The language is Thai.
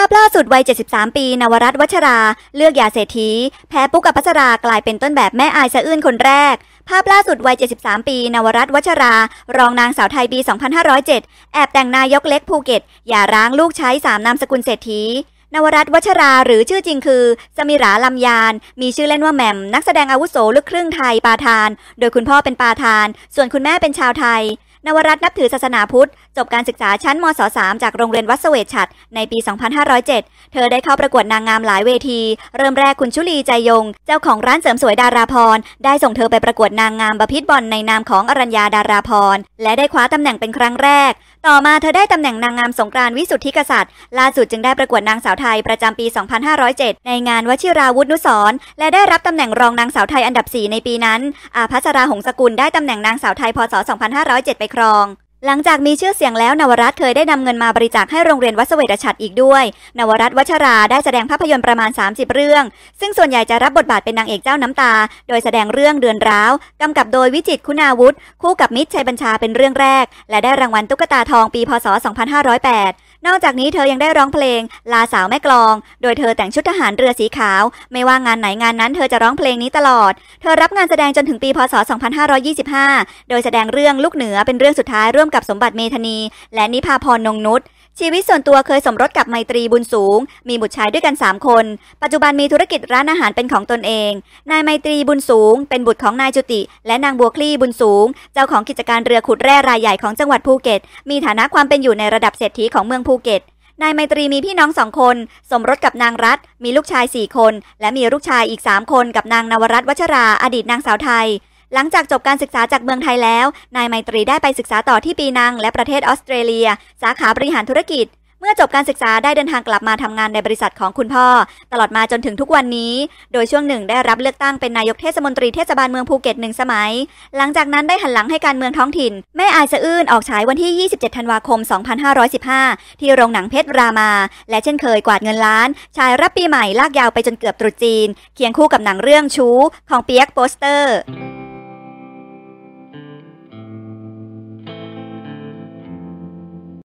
าพล่าสุดวัย 73 ปี นวรัตวัชรา เลือกยาเศรษฐีแพ้ปุ๊กกับพัชรากลายเป็นต้นแบบแม่อายสะอื้นคนแรก ภาพล่าสุดวัย 73 ปี นวรัตวัชรา รองนางสาวไทยปี2507 แอบแต่งนายกเล็กภูเก็ตอย่าร้างลูกใช้สามนามสกุลเศรษฐีนวรัตวัชราหรือชื่อจริงคือสมิราลำยานมีชื่อเล่นว่าแหม่มนักแสดงอาวุโสลูกครึ่งไทย ปาทาน โดยคุณพ่อเป็นปาทาน ส่วนคุณแม่เป็นชาวไทยนวรัตน์นับถือศาสนาพุทธ จบการศึกษาชั้นมศ .3 จากโรงเรียนวัดเสวตฉัดในปี 2507 เธอได้เข้าประกวดนางงามหลายเวที เริ่มแรกคุณชุลีใจยง เจ้าของร้านเสริมสวยดาราพร ได้ส่งเธอไปประกวดนางงามบพิษบอลในนามของอรัญญาดาราพร และได้คว้าตำแหน่งเป็นครั้งแรก ต่อมาเธอได้ตำแหน่งนางงามสงกรานวิสุทธิกษัตริย์ล่าสุดจึงได้ประกวดนางสาวไทยประจำปี 2507ในงานวชิราวุฒนุสรและได้รับตำแหน่งรองนางสาวไทยอันดับ4ในปีนั้นอาภัสราหงสกุลได้ตำแหน่งนางสาวไทยพศ2507ไปรองหลังจากมีชื่อเสียงแล้วนวรัตเคยได้นำเงินมาบริจาคให้โรงเรียนวัดเสวตฉัตรอีกด้วย นวรัตวัชราได้แสดงภาพยนตร์ประมาณ 30 เรื่อง ซึ่งส่วนใหญ่จะรับบทบาทเป็นนางเอกเจ้าน้ำตา โดยแสดงเรื่องเดือนร้าว กำกับโดยวิจิตคุณาวุฒิคู่กับมิตรชัยบัญชาเป็นเรื่องแรก และได้รางวัลตุ๊กตาทองปีพศ 2508นอกจากนี้เธอยังได้ร้องเพลงลาสาวแม่กลอง โดยเธอแต่งชุดทหารเรือสีขาว ไม่ว่างานไหนงานนั้นเธอจะร้องเพลงนี้ตลอด เธอรับงานแสดงจนถึงปีพศ 2525 โดยแสดงเรื่องลูกเหนือเป็นเรื่องสุดท้ายร่วมกับสมบัติเมธานี และนิพาพรนงนุ์ชีวิตส่วนตัวเคยสมรสกับไมตรีบุญสูง มีบุตรชายด้วยกัน 3 คน ปัจจุบันมีธุรกิจร้านอาหารเป็นของตนเอง นายไมตรีบุญสูง เป็นบุตรของนายจุติ และนางบัวคลี่บุญสูง เจ้าของกิจการเรือขุดแร่รายใหญ่ของจังหวัดภูเก็ต มีฐานะความเป็นอยู่ในระดับเศรษฐีของเมืองภูเก็ตนายไมตรีมีพี่น้องสองคน สมรสกับนางรัฐ มีลูกชายสี่คน และมีลูกชายอีกสามคน กับนางนวรัตน์วัชรา อดีตนางสาวไทย หลังจากจบการศึกษาจากเมืองไทยแล้ว นายไมตรีได้ไปศึกษาต่อที่ปีนังและประเทศออสเตรเลีย สาขาบริหารธุรกิจมื่อจบการศึกษาได้เดินทางกลับมาทำงานในบริษัทของคุณพ่อ ตลอดมาจนถึงทุกวันนี้ โดยช่วงหนึ่งได้รับเลือกตั้งเป็นนายกเทศมนตรีเทศบาลเมืองภูเก็ตหนึ่งสมัย หลังจากนั้นได้หันหลังให้การเมืองท้องถิ่น แม่อายสะอื้นออกฉายวันที่ 27ธันวาคม 2515 ที่โรงหนังเพชรรามา และเช่นเคยกวาดเงินล้านชายรับปีใหม่ลากยาวไปจนเกือบตรุษจีน เคียงคู่กับหนังเรื่องชู้ของเปียกโปสเตอร์